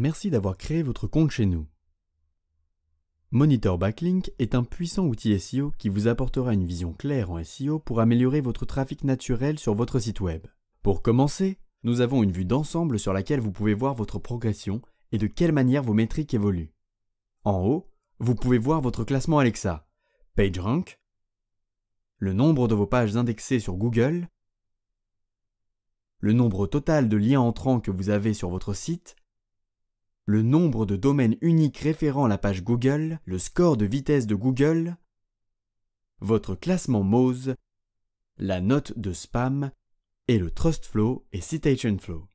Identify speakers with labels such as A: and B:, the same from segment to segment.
A: Merci d'avoir créé votre compte chez nous. Monitor Backlink est un puissant outil SEO qui vous apportera une vision claire en SEO pour améliorer votre trafic naturel sur votre site web. Pour commencer, nous avons une vue d'ensemble sur laquelle vous pouvez voir votre progression et de quelle manière vos métriques évoluent. En haut, vous pouvez voir votre classement Alexa, PageRank, le nombre de vos pages indexées sur Google, le nombre total de liens entrants que vous avez sur votre site le nombre de domaines uniques référant la page Google, le score de vitesse de Google, votre classement Moz, la note de spam et le Trust Flow et Citation Flow.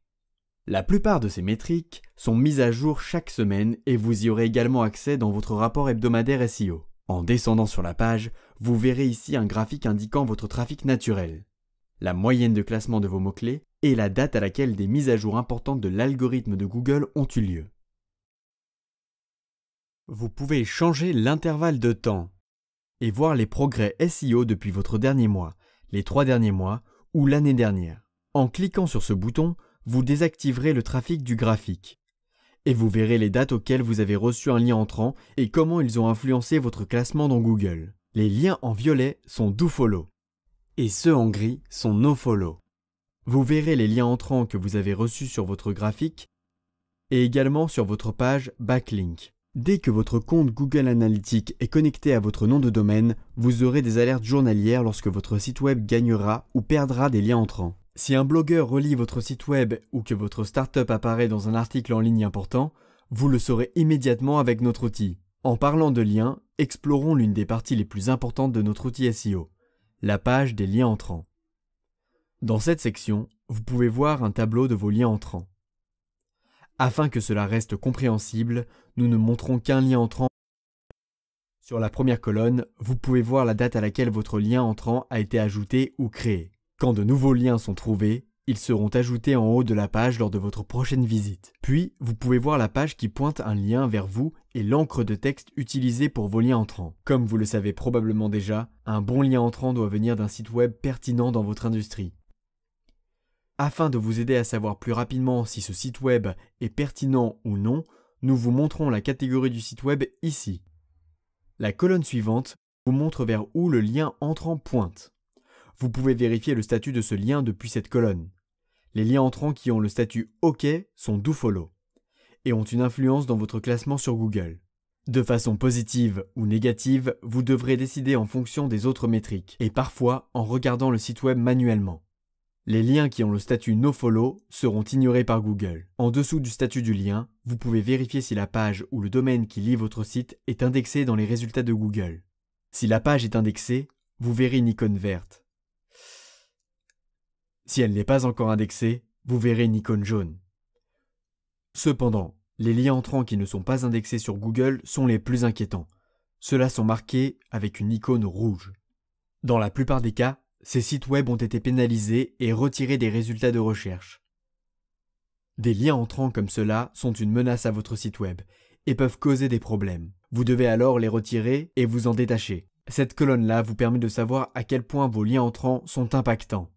A: La plupart de ces métriques sont mises à jour chaque semaine et vous y aurez également accès dans votre rapport hebdomadaire SEO. En descendant sur la page, vous verrez ici un graphique indiquant votre trafic naturel, la moyenne de classement de vos mots-clés et la date à laquelle des mises à jour importantes de l'algorithme de Google ont eu lieu. Vous pouvez changer l'intervalle de temps et voir les progrès SEO depuis votre dernier mois, les trois derniers mois ou l'année dernière. En cliquant sur ce bouton, vous désactiverez le trafic du graphique et vous verrez les dates auxquelles vous avez reçu un lien entrant et comment ils ont influencé votre classement dans Google. Les liens en violet sont dofollow et ceux en gris sont nofollow. Vous verrez les liens entrants que vous avez reçus sur votre graphique et également sur votre page backlink. Dès que votre compte Google Analytics est connecté à votre nom de domaine, vous aurez des alertes journalières lorsque votre site web gagnera ou perdra des liens entrants. Si un blogueur relie votre site web ou que votre startup apparaît dans un article en ligne important, vous le saurez immédiatement avec notre outil. En parlant de liens, explorons l'une des parties les plus importantes de notre outil SEO, la page des liens entrants. Dans cette section, vous pouvez voir un tableau de vos liens entrants. Afin que cela reste compréhensible, nous ne montrons qu'un lien entrant. Sur la première colonne, vous pouvez voir la date à laquelle votre lien entrant a été ajouté ou créé. Quand de nouveaux liens sont trouvés, ils seront ajoutés en haut de la page lors de votre prochaine visite. Puis, vous pouvez voir la page qui pointe un lien vers vous et l'encre de texte utilisée pour vos liens entrants. Comme vous le savez probablement déjà, un bon lien entrant doit venir d'un site web pertinent dans votre industrie. Afin de vous aider à savoir plus rapidement si ce site web est pertinent ou non, nous vous montrons la catégorie du site web ici. La colonne suivante vous montre vers où le lien entrant pointe. Vous pouvez vérifier le statut de ce lien depuis cette colonne. Les liens entrants qui ont le statut OK sont do et ont une influence dans votre classement sur Google. De façon positive ou négative, vous devrez décider en fonction des autres métriques et parfois en regardant le site web manuellement. Les liens qui ont le statut nofollow seront ignorés par Google. En dessous du statut du lien, vous pouvez vérifier si la page ou le domaine qui lie votre site est indexé dans les résultats de Google. Si la page est indexée, vous verrez une icône verte. Si elle n'est pas encore indexée, vous verrez une icône jaune. Cependant, les liens entrants qui ne sont pas indexés sur Google sont les plus inquiétants. Ceux-là sont marqués avec une icône rouge. Dans la plupart des cas, ces sites web ont été pénalisés et retirés des résultats de recherche. Des liens entrants comme cela sont une menace à votre site web et peuvent causer des problèmes. Vous devez alors les retirer et vous en détacher. Cette colonne-là vous permet de savoir à quel point vos liens entrants sont impactants.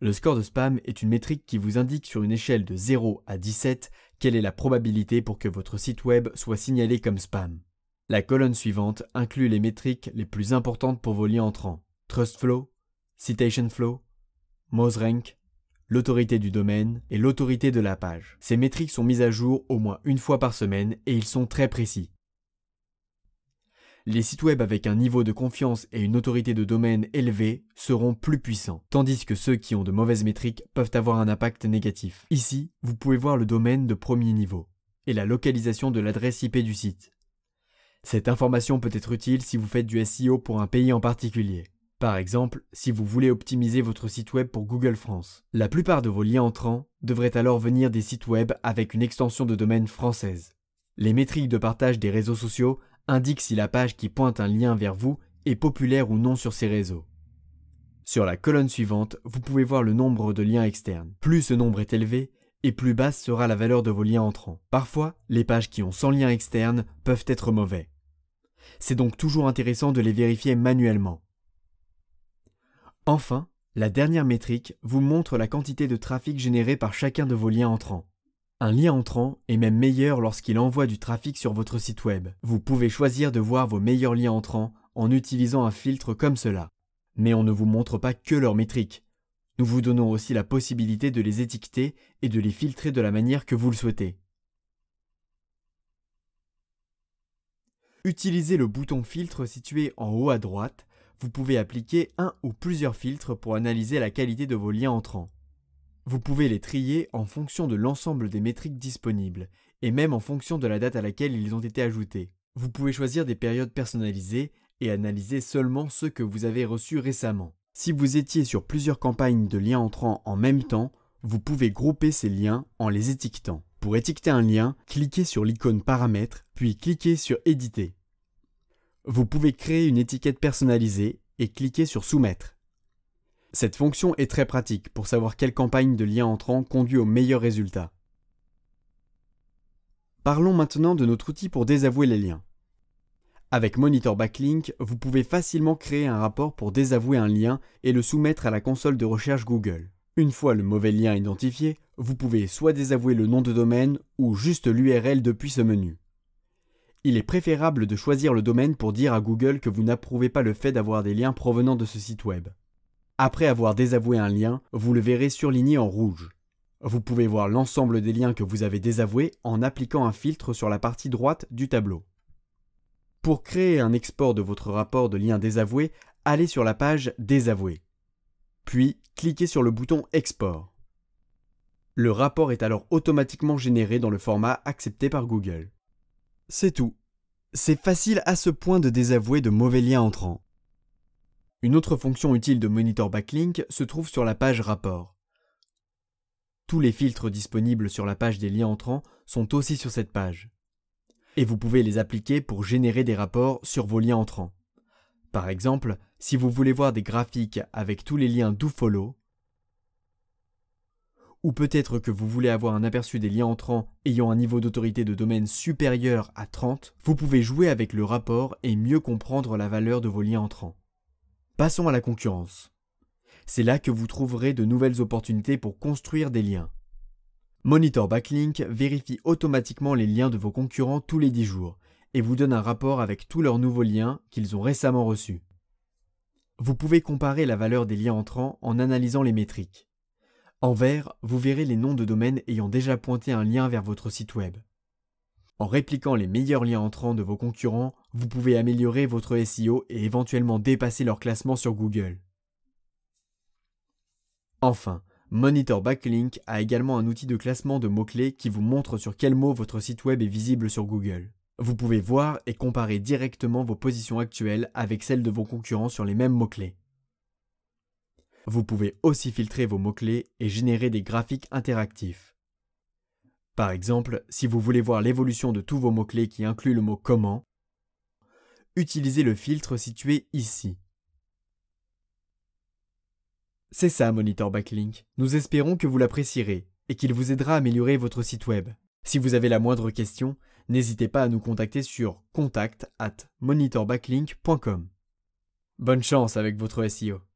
A: Le score de spam est une métrique qui vous indique sur une échelle de 0 à 17 quelle est la probabilité pour que votre site web soit signalé comme spam. La colonne suivante inclut les métriques les plus importantes pour vos liens entrants. Flow, TrustFlow, flow, MozRank, l'autorité du domaine et l'autorité de la page. Ces métriques sont mises à jour au moins une fois par semaine et ils sont très précis. Les sites web avec un niveau de confiance et une autorité de domaine élevés seront plus puissants, tandis que ceux qui ont de mauvaises métriques peuvent avoir un impact négatif. Ici, vous pouvez voir le domaine de premier niveau et la localisation de l'adresse IP du site. Cette information peut être utile si vous faites du SEO pour un pays en particulier. Par exemple, si vous voulez optimiser votre site web pour Google France, la plupart de vos liens entrants devraient alors venir des sites web avec une extension de domaine française. Les métriques de partage des réseaux sociaux indiquent si la page qui pointe un lien vers vous est populaire ou non sur ces réseaux. Sur la colonne suivante, vous pouvez voir le nombre de liens externes. Plus ce nombre est élevé, et plus basse sera la valeur de vos liens entrants. Parfois, les pages qui ont 100 liens externes peuvent être mauvais. C'est donc toujours intéressant de les vérifier manuellement. Enfin, la dernière métrique vous montre la quantité de trafic généré par chacun de vos liens entrants. Un lien entrant est même meilleur lorsqu'il envoie du trafic sur votre site web. Vous pouvez choisir de voir vos meilleurs liens entrants en utilisant un filtre comme cela. Mais on ne vous montre pas que leurs métriques. Nous vous donnons aussi la possibilité de les étiqueter et de les filtrer de la manière que vous le souhaitez. Utilisez le bouton filtre situé en haut à droite vous pouvez appliquer un ou plusieurs filtres pour analyser la qualité de vos liens entrants. Vous pouvez les trier en fonction de l'ensemble des métriques disponibles, et même en fonction de la date à laquelle ils ont été ajoutés. Vous pouvez choisir des périodes personnalisées et analyser seulement ceux que vous avez reçus récemment. Si vous étiez sur plusieurs campagnes de liens entrants en même temps, vous pouvez grouper ces liens en les étiquetant. Pour étiqueter un lien, cliquez sur l'icône Paramètres, puis cliquez sur Éditer vous pouvez créer une étiquette personnalisée et cliquer sur Soumettre. Cette fonction est très pratique pour savoir quelle campagne de lien entrant conduit au meilleur résultat. Parlons maintenant de notre outil pour désavouer les liens. Avec Monitor Backlink, vous pouvez facilement créer un rapport pour désavouer un lien et le soumettre à la console de recherche Google. Une fois le mauvais lien identifié, vous pouvez soit désavouer le nom de domaine ou juste l'URL depuis ce menu. Il est préférable de choisir le domaine pour dire à Google que vous n'approuvez pas le fait d'avoir des liens provenant de ce site web. Après avoir désavoué un lien, vous le verrez surligné en rouge. Vous pouvez voir l'ensemble des liens que vous avez désavoués en appliquant un filtre sur la partie droite du tableau. Pour créer un export de votre rapport de liens désavoués, allez sur la page Désavoués. Puis, cliquez sur le bouton Export. Le rapport est alors automatiquement généré dans le format accepté par Google. C'est tout. C'est facile à ce point de désavouer de mauvais liens entrants. Une autre fonction utile de Monitor Backlink se trouve sur la page Rapport. Tous les filtres disponibles sur la page des liens entrants sont aussi sur cette page. Et vous pouvez les appliquer pour générer des rapports sur vos liens entrants. Par exemple, si vous voulez voir des graphiques avec tous les liens follow, ou peut-être que vous voulez avoir un aperçu des liens entrants ayant un niveau d'autorité de domaine supérieur à 30, vous pouvez jouer avec le rapport et mieux comprendre la valeur de vos liens entrants. Passons à la concurrence. C'est là que vous trouverez de nouvelles opportunités pour construire des liens. Monitor Backlink vérifie automatiquement les liens de vos concurrents tous les 10 jours et vous donne un rapport avec tous leurs nouveaux liens qu'ils ont récemment reçus. Vous pouvez comparer la valeur des liens entrants en analysant les métriques. En vert, vous verrez les noms de domaines ayant déjà pointé un lien vers votre site web. En répliquant les meilleurs liens entrants de vos concurrents, vous pouvez améliorer votre SEO et éventuellement dépasser leur classement sur Google. Enfin, Monitor Backlink a également un outil de classement de mots-clés qui vous montre sur quels mots votre site web est visible sur Google. Vous pouvez voir et comparer directement vos positions actuelles avec celles de vos concurrents sur les mêmes mots-clés. Vous pouvez aussi filtrer vos mots-clés et générer des graphiques interactifs. Par exemple, si vous voulez voir l'évolution de tous vos mots-clés qui incluent le mot comment, utilisez le filtre situé ici. C'est ça Monitor Backlink. Nous espérons que vous l'apprécierez et qu'il vous aidera à améliorer votre site web. Si vous avez la moindre question, n'hésitez pas à nous contacter sur contact at Bonne chance avec votre SEO.